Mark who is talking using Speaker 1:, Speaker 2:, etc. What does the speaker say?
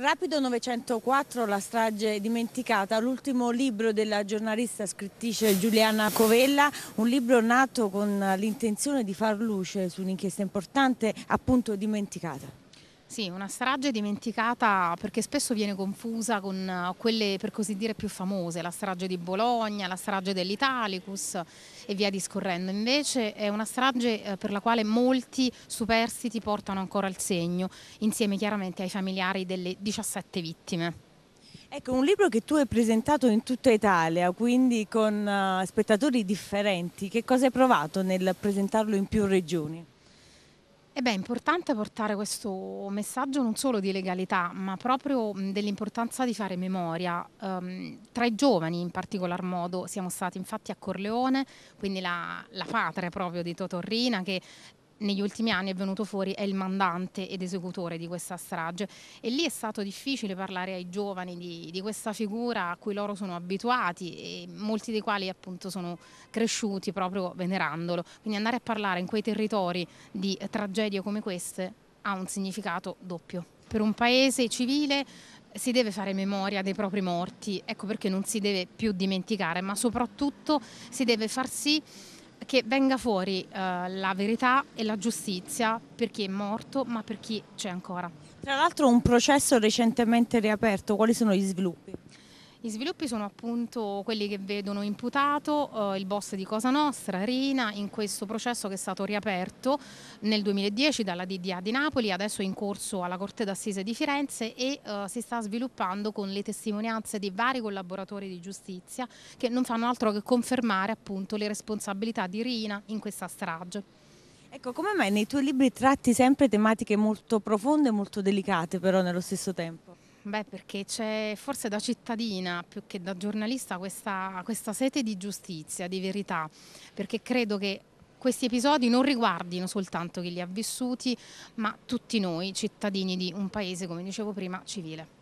Speaker 1: Rapido 904, la strage dimenticata, l'ultimo libro della giornalista scrittrice Giuliana Covella, un libro nato con l'intenzione di far luce su un'inchiesta importante appunto dimenticata.
Speaker 2: Sì, una strage dimenticata perché spesso viene confusa con eh, quelle per così dire più famose, la strage di Bologna, la strage dell'Italicus e via discorrendo. Invece è una strage eh, per la quale molti superstiti portano ancora il segno, insieme chiaramente ai familiari delle 17 vittime.
Speaker 1: Ecco, un libro che tu hai presentato in tutta Italia, quindi con eh, spettatori differenti, che cosa hai provato nel presentarlo in più regioni?
Speaker 2: Eh beh, è importante portare questo messaggio non solo di legalità, ma proprio dell'importanza di fare memoria. Ehm, tra i giovani in particolar modo siamo stati infatti a Corleone, quindi la, la patria proprio di Totorrina, che negli ultimi anni è venuto fuori è il mandante ed esecutore di questa strage e lì è stato difficile parlare ai giovani di, di questa figura a cui loro sono abituati e molti dei quali appunto sono cresciuti proprio venerandolo. Quindi andare a parlare in quei territori di tragedie come queste ha un significato doppio. Per un paese civile si deve fare memoria dei propri morti, ecco perché non si deve più dimenticare, ma soprattutto si deve far sì che venga fuori uh, la verità e la giustizia per chi è morto, ma per chi c'è ancora.
Speaker 1: Tra l'altro un processo recentemente riaperto, quali sono gli sviluppi?
Speaker 2: Gli sviluppi sono appunto quelli che vedono imputato eh, il boss di Cosa Nostra, Rina, in questo processo che è stato riaperto nel 2010 dalla DDA di Napoli, adesso è in corso alla Corte d'Assise di Firenze e eh, si sta sviluppando con le testimonianze di vari collaboratori di giustizia che non fanno altro che confermare appunto le responsabilità di Rina in questa strage.
Speaker 1: Ecco, come mai nei tuoi libri tratti sempre tematiche molto profonde e molto delicate però nello stesso tempo?
Speaker 2: Beh, perché c'è forse da cittadina più che da giornalista questa, questa sete di giustizia, di verità, perché credo che questi episodi non riguardino soltanto chi li ha vissuti, ma tutti noi cittadini di un paese, come dicevo prima, civile.